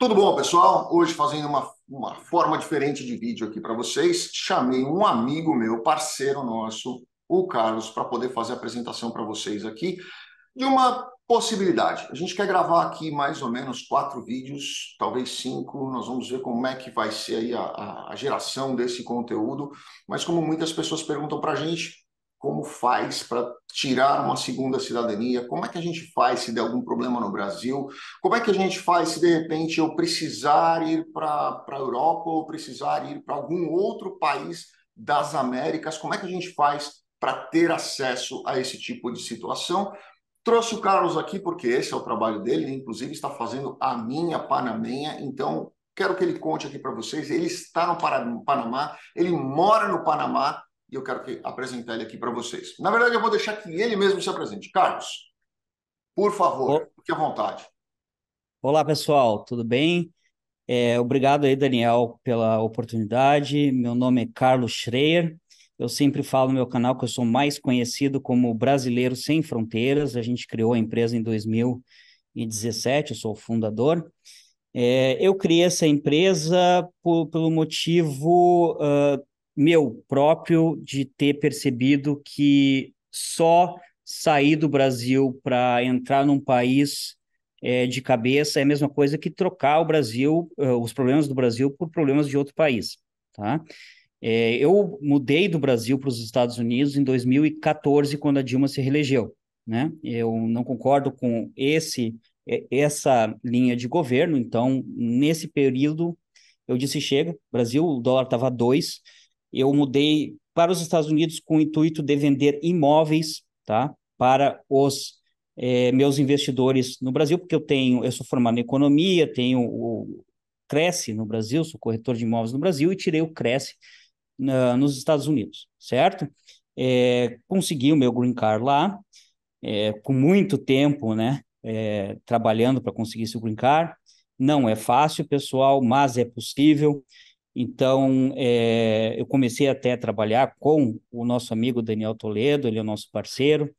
Tudo bom, pessoal? Hoje fazendo uma, uma forma diferente de vídeo aqui para vocês. Chamei um amigo meu, parceiro nosso, o Carlos, para poder fazer a apresentação para vocês aqui de uma possibilidade. A gente quer gravar aqui mais ou menos quatro vídeos, talvez cinco. Nós vamos ver como é que vai ser aí a, a geração desse conteúdo. Mas como muitas pessoas perguntam para a gente, como faz para tirar uma segunda cidadania? Como é que a gente faz se der algum problema no Brasil? Como é que a gente faz se de repente eu precisar ir para a Europa ou precisar ir para algum outro país das Américas? Como é que a gente faz para ter acesso a esse tipo de situação? Trouxe o Carlos aqui porque esse é o trabalho dele, ele inclusive está fazendo a minha panamenha, então quero que ele conte aqui para vocês. Ele está no Panamá, ele mora no Panamá, e eu quero que, apresentar ele aqui para vocês. Na verdade, eu vou deixar que ele mesmo se apresente. Carlos, por favor, fique à vontade. Olá, pessoal, tudo bem? É, obrigado aí, Daniel, pela oportunidade. Meu nome é Carlos Schreier. Eu sempre falo no meu canal que eu sou mais conhecido como Brasileiro Sem Fronteiras. A gente criou a empresa em 2017, eu sou o fundador. É, eu criei essa empresa por, pelo motivo uh, meu próprio de ter percebido que só sair do Brasil para entrar num país é, de cabeça é a mesma coisa que trocar o Brasil, eh, os problemas do Brasil por problemas de outro país, tá? É, eu mudei do Brasil para os Estados Unidos em 2014, quando a Dilma se reelegeu, né? Eu não concordo com esse é, essa linha de governo, então nesse período eu disse chega, Brasil, o dólar estava dois eu mudei para os Estados Unidos com o intuito de vender imóveis, tá? Para os é, meus investidores no Brasil, porque eu tenho, eu sou formado em economia, tenho o Cresce no Brasil, sou corretor de imóveis no Brasil e tirei o Cresce na, nos Estados Unidos, certo? É, consegui o meu green card lá, é, com muito tempo, né? É, trabalhando para conseguir esse green card. Não é fácil, pessoal, mas é possível. Então, é, eu comecei até a trabalhar com o nosso amigo Daniel Toledo, ele é o nosso parceiro,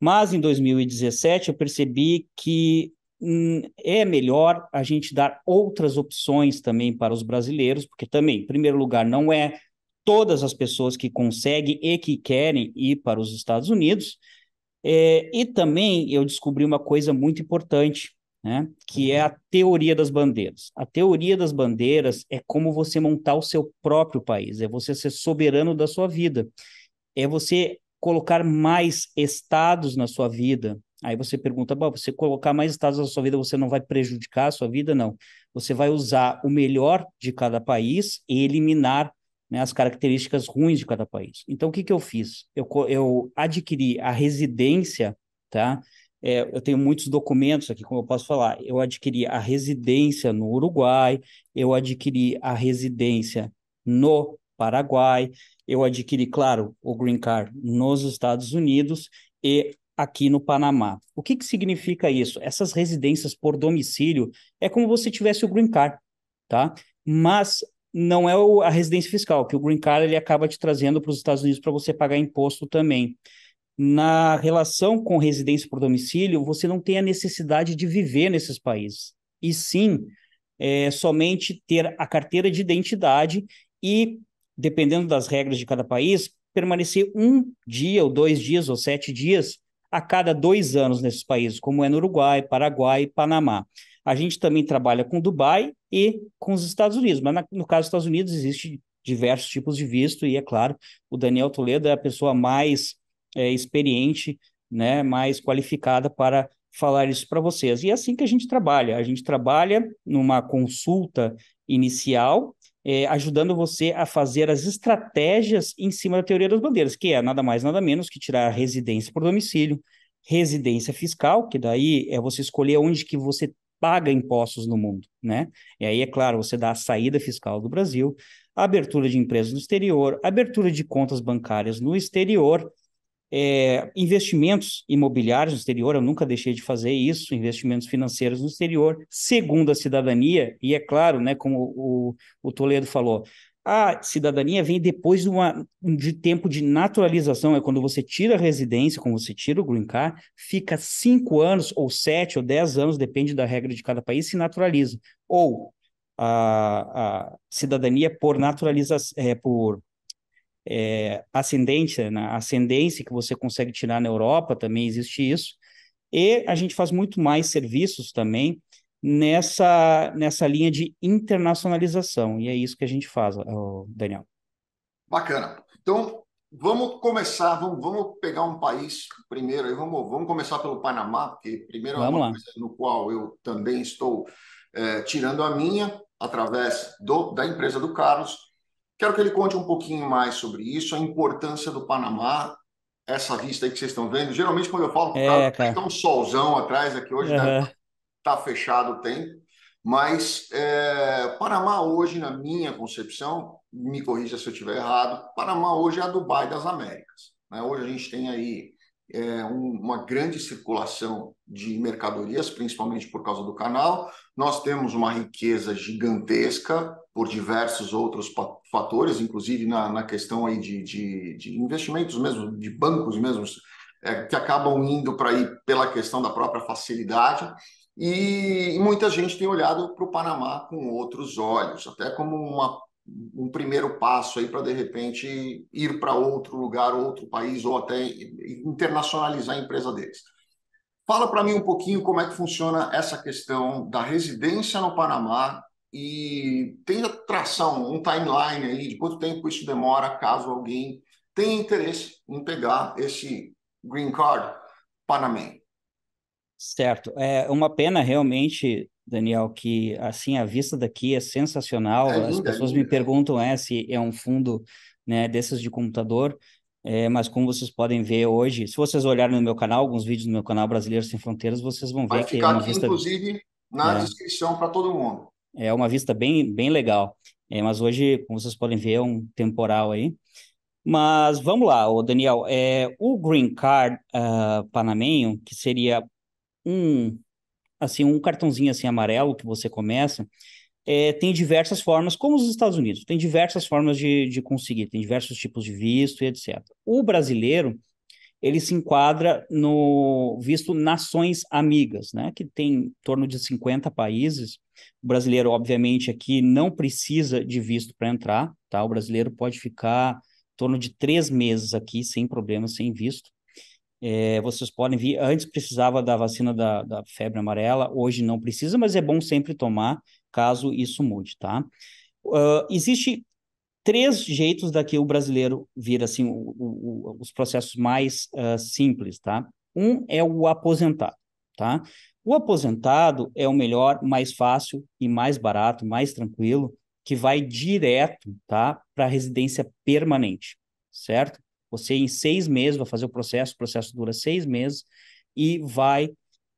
mas em 2017 eu percebi que hum, é melhor a gente dar outras opções também para os brasileiros, porque também, em primeiro lugar, não é todas as pessoas que conseguem e que querem ir para os Estados Unidos. É, e também eu descobri uma coisa muito importante, né? que é a teoria das bandeiras. A teoria das bandeiras é como você montar o seu próprio país, é você ser soberano da sua vida, é você colocar mais estados na sua vida. Aí você pergunta, você colocar mais estados na sua vida, você não vai prejudicar a sua vida? Não. Você vai usar o melhor de cada país e eliminar né, as características ruins de cada país. Então, o que, que eu fiz? Eu, eu adquiri a residência tá, é, eu tenho muitos documentos aqui, como eu posso falar. Eu adquiri a residência no Uruguai, eu adquiri a residência no Paraguai, eu adquiri, claro, o green card nos Estados Unidos e aqui no Panamá. O que, que significa isso? Essas residências por domicílio é como você tivesse o green card, tá? Mas não é o, a residência fiscal, que o green card ele acaba te trazendo para os Estados Unidos para você pagar imposto também na relação com residência por domicílio, você não tem a necessidade de viver nesses países, e sim é, somente ter a carteira de identidade e, dependendo das regras de cada país, permanecer um dia, ou dois dias, ou sete dias a cada dois anos nesses países, como é no Uruguai, Paraguai e Panamá. A gente também trabalha com Dubai e com os Estados Unidos, mas na, no caso dos Estados Unidos existe diversos tipos de visto, e é claro, o Daniel Toledo é a pessoa mais é, experiente, né, mais qualificada para falar isso para vocês. E é assim que a gente trabalha. A gente trabalha numa consulta inicial, é, ajudando você a fazer as estratégias em cima da teoria das bandeiras, que é nada mais, nada menos que tirar residência por domicílio, residência fiscal, que daí é você escolher onde que você paga impostos no mundo, né? E aí, é claro, você dá a saída fiscal do Brasil, abertura de empresas no exterior, abertura de contas bancárias no exterior, é, investimentos imobiliários no exterior, eu nunca deixei de fazer isso, investimentos financeiros no exterior, segundo a cidadania, e é claro, né, como o, o Toledo falou, a cidadania vem depois de, uma, de tempo de naturalização, é quando você tira a residência, quando você tira o green card, fica cinco anos, ou sete, ou dez anos, depende da regra de cada país, se naturaliza. Ou a, a cidadania por naturalização, é, por é, ascendência, né? ascendência que você consegue tirar na Europa, também existe isso. E a gente faz muito mais serviços também nessa, nessa linha de internacionalização, e é isso que a gente faz, Daniel. Bacana. Então, vamos começar, vamos, vamos pegar um país primeiro, vamos, vamos começar pelo Panamá, porque primeiro vamos é uma lá. coisa no qual eu também estou é, tirando a minha, através do, da empresa do Carlos, Quero que ele conte um pouquinho mais sobre isso, a importância do Panamá, essa vista aí que vocês estão vendo. Geralmente, quando eu falo, é, tá, cara, tá um solzão atrás aqui hoje, uhum. fechado o tempo. Mas é, Panamá hoje, na minha concepção, me corrija se eu estiver errado, Panamá hoje é a Dubai das Américas. Né? Hoje a gente tem aí é, um, uma grande circulação de mercadorias, principalmente por causa do canal. Nós temos uma riqueza gigantesca, por diversos outros fatores, inclusive na, na questão aí de, de, de investimentos mesmo, de bancos mesmo, é, que acabam indo para aí pela questão da própria facilidade. E, e muita gente tem olhado para o Panamá com outros olhos, até como uma, um primeiro passo aí para de repente ir para outro lugar, outro país ou até internacionalizar a empresa deles. Fala para mim um pouquinho como é que funciona essa questão da residência no Panamá e tenha tração, um timeline aí de quanto tempo isso demora caso alguém tenha interesse em pegar esse green card panamenho. Certo. É uma pena realmente, Daniel, que assim a vista daqui é sensacional. É As pessoas é me perguntam é, se é um fundo né, desses de computador. É, mas como vocês podem ver hoje, se vocês olharem no meu canal, alguns vídeos no meu canal Brasileiro Sem Fronteiras, vocês vão ver Vai que é ficar é uma aqui, vista... inclusive, na é. descrição para todo mundo. É uma vista bem, bem legal. É, mas hoje, como vocês podem ver, é um temporal aí. Mas vamos lá, o Daniel. É, o green card uh, panamenho, que seria um assim um cartãozinho assim amarelo que você começa, é, tem diversas formas, como os Estados Unidos, tem diversas formas de, de conseguir, tem diversos tipos de visto e etc. O brasileiro, ele se enquadra no visto Nações Amigas, né, que tem em torno de 50 países. O brasileiro, obviamente, aqui não precisa de visto para entrar, tá? O brasileiro pode ficar em torno de três meses aqui sem problema, sem visto. É, vocês podem vir, antes precisava da vacina da, da febre amarela, hoje não precisa, mas é bom sempre tomar caso isso mude, tá? Uh, existe três jeitos daqui o brasileiro vir assim o, o, os processos mais uh, simples, tá? Um é o aposentado, tá? O aposentado é o melhor, mais fácil e mais barato, mais tranquilo, que vai direto, tá, para residência permanente, certo? Você em seis meses vai fazer o processo, o processo dura seis meses e vai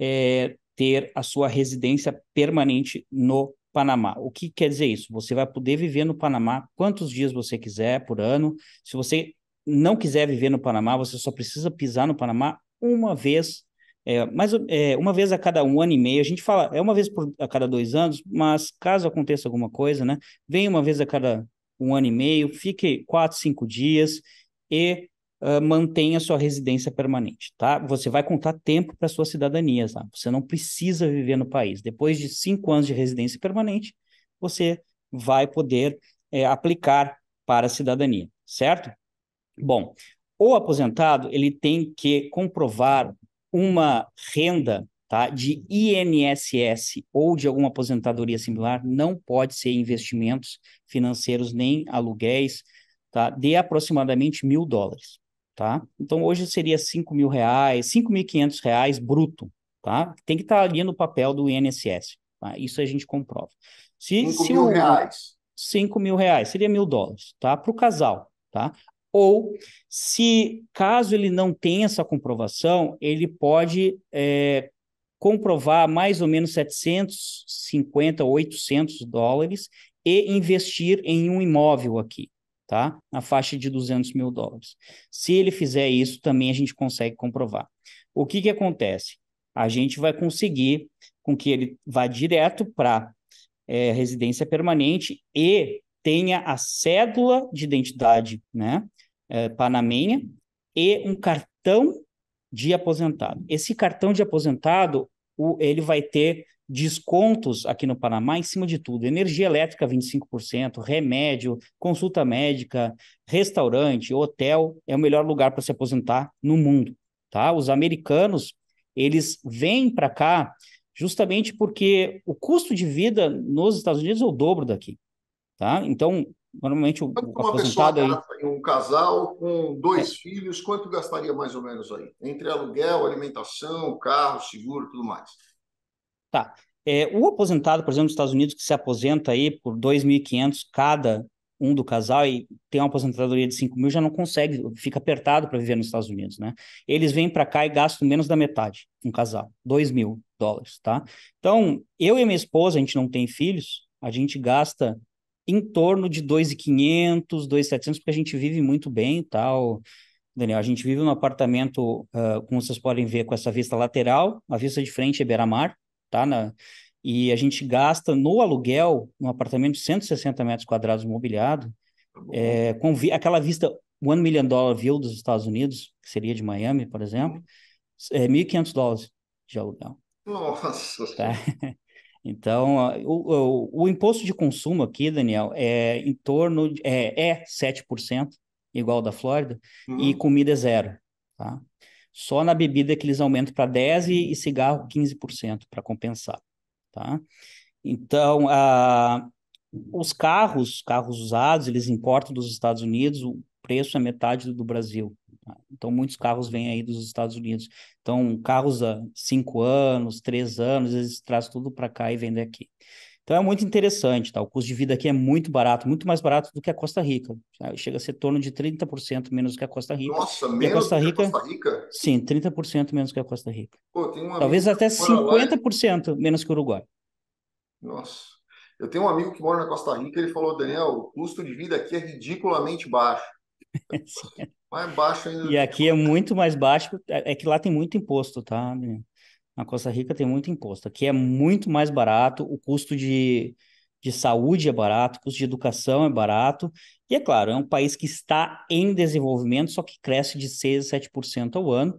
é, ter a sua residência permanente no Panamá. O que quer dizer isso? Você vai poder viver no Panamá quantos dias você quiser por ano. Se você não quiser viver no Panamá, você só precisa pisar no Panamá uma vez, é, mais, é, uma vez a cada um ano e meio. A gente fala, é uma vez por, a cada dois anos, mas caso aconteça alguma coisa, né? Vem uma vez a cada um ano e meio, fique quatro, cinco dias e uh, mantenha sua residência permanente, tá? Você vai contar tempo para sua cidadania, tá? Você não precisa viver no país. Depois de cinco anos de residência permanente, você vai poder é, aplicar para a cidadania, certo? Bom, o aposentado ele tem que comprovar uma renda tá, de INSS ou de alguma aposentadoria similar, não pode ser investimentos financeiros nem aluguéis, tá, de aproximadamente mil dólares tá? Então hoje seria 5 mil reais, 5.500 reais bruto, tá? Tem que estar tá ali no papel do INSS, tá? Isso a gente comprova. Se, 5 se mil um, reais. 5 mil reais, seria mil dólares, tá? Para o casal, tá? Ou, se caso ele não tenha essa comprovação, ele pode é, comprovar mais ou menos 750, 800 dólares e investir em um imóvel aqui, tá? Na faixa de 200 mil dólares. Se ele fizer isso, também a gente consegue comprovar. O que, que acontece? A gente vai conseguir com que ele vá direto para é, residência permanente e tenha a cédula de identidade né, é, panamenha e um cartão de aposentado. Esse cartão de aposentado o, ele vai ter descontos aqui no Panamá em cima de tudo. Energia elétrica, 25%, remédio, consulta médica, restaurante, hotel, é o melhor lugar para se aposentar no mundo, tá? Os americanos, eles vêm para cá justamente porque o custo de vida nos Estados Unidos é o dobro daqui, tá? Então, Normalmente o, aposentado aí. Em um casal com dois é. filhos, quanto gastaria mais ou menos aí? Entre aluguel, alimentação, carro, seguro, tudo mais. Tá. É, o aposentado, por exemplo, nos Estados Unidos, que se aposenta aí por 2.500 cada um do casal e tem uma aposentadoria de 5 mil, já não consegue, fica apertado para viver nos Estados Unidos, né? Eles vêm para cá e gastam menos da metade, um casal, 2 mil dólares, tá? Então, eu e minha esposa, a gente não tem filhos, a gente gasta em torno de 2,500, 2,700, porque a gente vive muito bem e tal. Daniel, a gente vive num apartamento, uh, como vocês podem ver, com essa vista lateral, a vista de frente é beira-mar, tá? Na... E a gente gasta no aluguel, um apartamento de 160 metros quadrados mobiliado, é, com vi... aquela vista One Million Dollar View dos Estados Unidos, que seria de Miami, por exemplo, uhum. é 1.500 dólares de aluguel. Nossa! Tá? Então, o, o, o, imposto de consumo aqui, Daniel, é em torno de, é, é 7%, igual da Flórida, uhum. e comida é zero. Tá? Só na bebida que eles aumentam para 10% e, e cigarro 15% para compensar. Tá? Então, a, os carros, carros usados, eles importam dos Estados Unidos, o preço é metade do, do Brasil. Então, muitos carros vêm aí dos Estados Unidos. Então, carros há cinco anos, três anos, eles trazem tudo para cá e vendem aqui. Então, é muito interessante, tá? O custo de vida aqui é muito barato, muito mais barato do que a Costa Rica. Tá? Chega a ser torno de 30% menos que a Costa Rica. Nossa, e menos a Costa Rica, que a Costa Rica? Sim, 30% menos que a Costa Rica. Pô, Talvez até 50% menos que o Uruguai. Nossa. Eu tenho um amigo que mora na Costa Rica, ele falou, Daniel, o custo de vida aqui é ridiculamente baixo. Mais baixo ainda. E aqui é muito mais baixo, é, é que lá tem muito imposto, tá? Na Costa Rica tem muito imposto. Aqui é muito mais barato, o custo de, de saúde é barato, o custo de educação é barato. E é claro, é um país que está em desenvolvimento, só que cresce de 6% a 7% ao ano.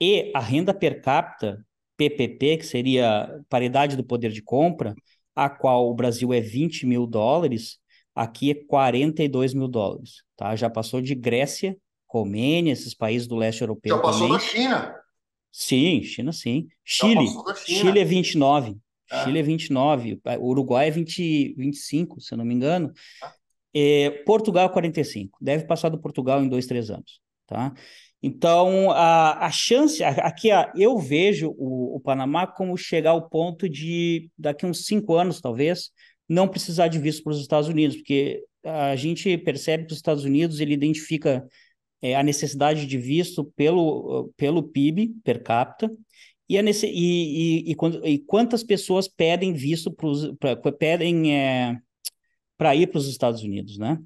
E a renda per capita, PPP, que seria paridade do poder de compra, a qual o Brasil é 20 mil dólares, aqui é 42 mil dólares. Tá? Já passou de Grécia Romênia, esses países do leste europeu. Já passou também. da China. Sim, China sim. Chile. China. Chile é 29. É. Chile é 29. Uruguai é 20, 25, se eu não me engano. É. É, Portugal 45. Deve passar do Portugal em dois, três anos. Tá? Então, a, a chance. Aqui, a, eu vejo o, o Panamá como chegar ao ponto de, daqui uns cinco anos, talvez, não precisar de visto para os Estados Unidos, porque a gente percebe que os Estados Unidos ele identifica é, a necessidade de visto pelo, pelo PIB per capita e, a nesse, e, e, e, quando, e quantas pessoas pedem visto para pedem é, para ir para os Estados Unidos, né?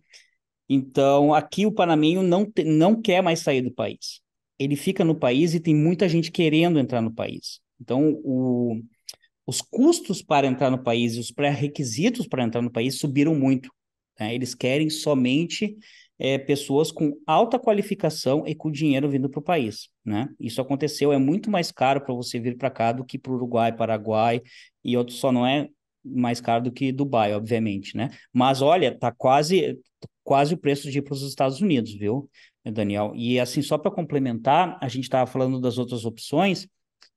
Então aqui o panameño não não quer mais sair do país. Ele fica no país e tem muita gente querendo entrar no país. Então o, os custos para entrar no país e os pré-requisitos para entrar no país subiram muito. Né? Eles querem somente é, pessoas com alta qualificação e com dinheiro vindo para o país. Né? Isso aconteceu, é muito mais caro para você vir para cá do que para o Uruguai, Paraguai e outros, só não é mais caro do que Dubai, obviamente, né? Mas olha, tá quase quase o preço de ir para os Estados Unidos, viu, Daniel? E assim, só para complementar, a gente estava falando das outras opções,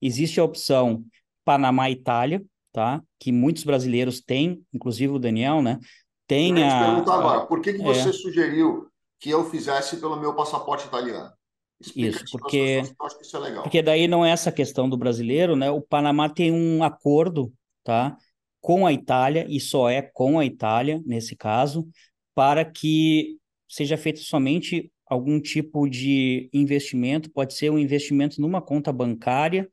existe a opção Panamá-Itália, tá? Que muitos brasileiros têm, inclusive o Daniel, né? tenha. Eu te perguntar agora, por que, que é. você é... sugeriu que eu fizesse pelo meu passaporte italiano? Explica isso, porque, pessoas, isso é porque daí não é essa questão do brasileiro, né? O Panamá tem um acordo, tá? Com a Itália, e só é com a Itália, nesse caso, para que seja feito somente algum tipo de investimento, pode ser um investimento numa conta bancária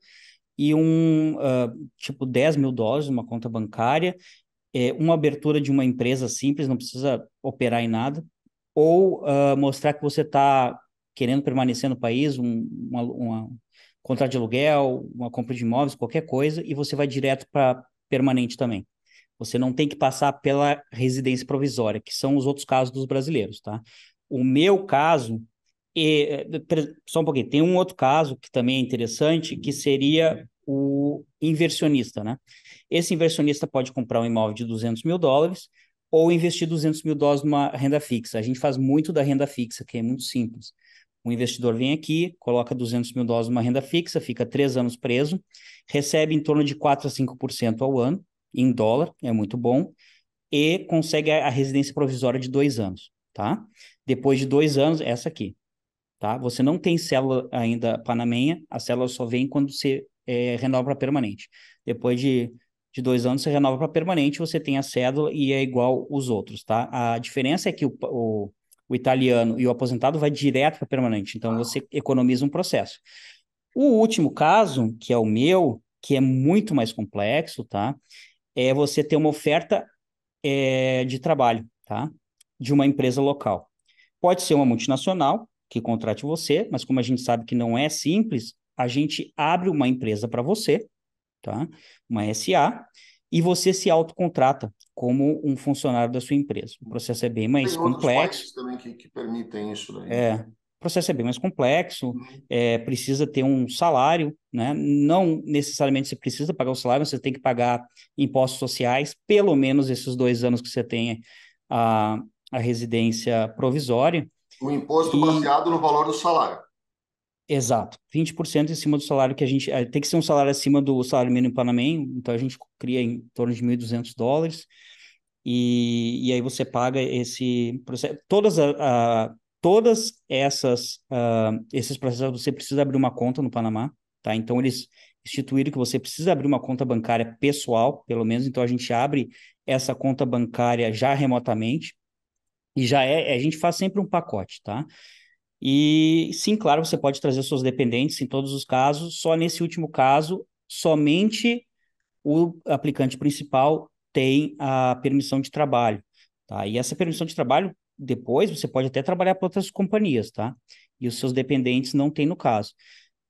e um, uh, tipo, 10 mil dólares, numa conta bancária, é, uma abertura de uma empresa simples, não precisa operar em nada, ou uh, mostrar que você está querendo permanecer no país, um, uma, uma contrato de aluguel, uma compra de imóveis, qualquer coisa, e você vai direto para permanente também. Você não tem que passar pela residência provisória, que são os outros casos dos brasileiros, tá? O meu caso, eh, só um pouquinho, tem um outro caso que também é interessante, que seria o inversionista, né? Esse inversionista pode comprar um imóvel de 200 mil dólares ou investir 200 mil dólares numa renda fixa. A gente faz muito da renda fixa, que é muito simples. O investidor vem aqui, coloca 200 mil dólares numa renda fixa, fica três anos preso, recebe em torno de 4 a 5% ao ano, em dólar, é muito bom, e consegue a residência provisória de dois anos, tá? Depois de dois anos, essa aqui, tá? Você não tem célula ainda panamenha, a célula só vem quando você é, renova para permanente. Depois de, de dois anos, você renova para permanente, você tem a cédula e é igual os outros, tá? A diferença é que o, o, o italiano e o aposentado vai direto para permanente, então ah. você economiza um processo. O último caso, que é o meu, que é muito mais complexo, tá? É você ter uma oferta é, de trabalho, tá? De uma empresa local. Pode ser uma multinacional que contrate você, mas como a gente sabe que não é simples, a gente abre uma empresa para você, tá? Uma SA, e você se autocontrata como um funcionário da sua empresa. O processo é bem mais Tem complexo. também que, que, permitem isso daí. É. Né? O processo é bem mais complexo, uhum. é, precisa ter um salário, né? não necessariamente você precisa pagar o salário, mas você tem que pagar impostos sociais, pelo menos esses dois anos que você tem a, a residência provisória. O imposto e... baseado no valor do salário. Exato, 20% em cima do salário que a gente. Eh, tem que ser um salário acima do salário mínimo Panamém, então a gente cria em torno de 1.200 dólares, e, e aí você paga esse processo. Todas, a, a todas essas ah, esses processos você precisa abrir uma conta no Panamá, tá? Então eles instituíram que você precisa abrir uma conta bancária pessoal, pelo menos. Então a gente abre essa conta bancária já remotamente e já é a gente faz sempre um pacote, tá? E sim, claro, você pode trazer seus dependentes em todos os casos, só nesse último caso, somente o aplicante principal tem a permissão de trabalho. Tá? E essa permissão de trabalho, depois, você pode até trabalhar para outras companhias, tá? E os seus dependentes não têm no caso.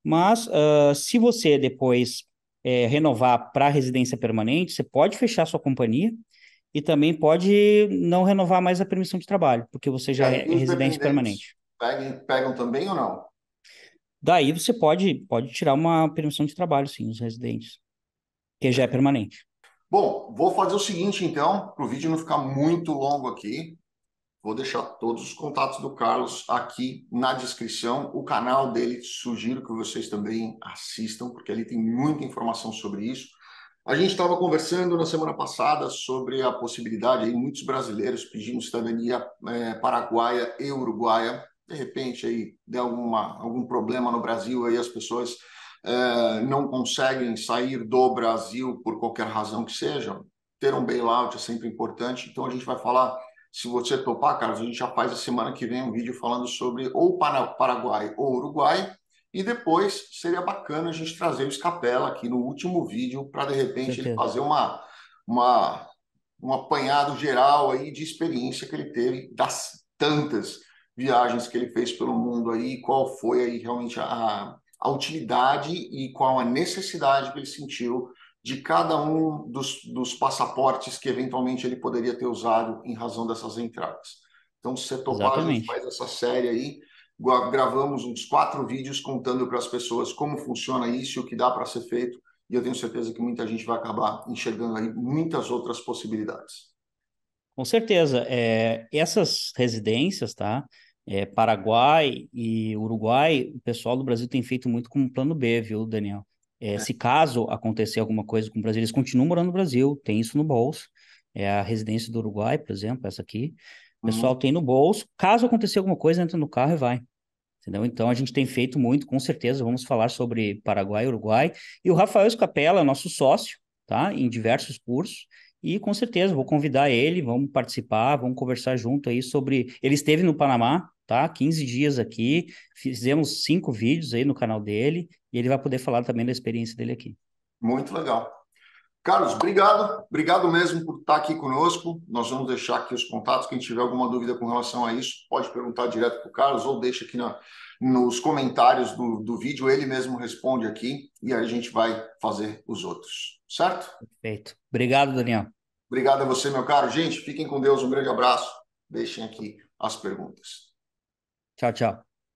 Mas uh, se você depois é, renovar para residência permanente, você pode fechar sua companhia e também pode não renovar mais a permissão de trabalho, porque você já é, é residente permanente pegam, pegam também ou não? Daí você pode, pode tirar uma permissão de trabalho, sim, os residentes, que já é permanente. Bom, vou fazer o seguinte, então, para o vídeo não ficar muito longo aqui. Vou deixar todos os contatos do Carlos aqui na descrição. O canal dele, sugiro que vocês também assistam, porque ali tem muita informação sobre isso. A gente estava conversando na semana passada sobre a possibilidade, aí, muitos brasileiros pedindo cidadania é, paraguaia e uruguaia de repente aí der alguma, algum problema no Brasil aí as pessoas eh, não conseguem sair do Brasil por qualquer razão que seja, ter um bailout é sempre importante. Então a gente vai falar, se você topar, Carlos, a gente já faz a semana que vem um vídeo falando sobre ou Paraguai ou Uruguai. E depois seria bacana a gente trazer o Escapela aqui no último vídeo para de repente ele fazer uma, uma, um apanhado geral aí de experiência que ele teve das tantas viagens que ele fez pelo mundo aí, qual foi aí realmente a, a utilidade e qual a necessidade que ele sentiu de cada um dos, dos passaportes que eventualmente ele poderia ter usado em razão dessas entradas. Então, se você topar, a gente faz essa série aí, gravamos uns quatro vídeos contando para as pessoas como funciona isso e o que dá para ser feito, e eu tenho certeza que muita gente vai acabar enxergando aí muitas outras possibilidades. Com certeza. É, essas residências, tá? é, Paraguai e Uruguai, o pessoal do Brasil tem feito muito como plano B, viu, Daniel? É, é, se caso acontecer alguma coisa com o Brasil, eles continuam morando no Brasil, tem isso no bolso. É a residência do Uruguai, por exemplo, essa aqui. O uhum. pessoal uhum. tem no bolso. Caso acontecer alguma coisa, entra no carro e vai. Entendeu? Então a gente tem feito muito, com certeza. Vamos falar sobre Paraguai e Uruguai. E o Rafael Escapela, nosso sócio, tá? Em diversos cursos. E com certeza vou convidar ele, vamos participar, vamos conversar junto aí sobre. Ele esteve no Panamá, tá? 15 dias aqui, fizemos cinco vídeos aí no canal dele e ele vai poder falar também da experiência dele aqui. Muito legal. Carlos, obrigado, obrigado mesmo por estar aqui conosco. Nós vamos deixar aqui os contatos. Quem tiver alguma dúvida com relação a isso, pode perguntar direto para o Carlos ou deixa aqui na, nos comentários do, do vídeo. Ele mesmo responde aqui e aí a gente vai fazer os outros, certo? Perfeito. Obrigado, Daniel. Obrigado a você, meu caro. Gente, fiquem com Deus. Um grande abraço. Deixem aqui as perguntas. Tchau, tchau.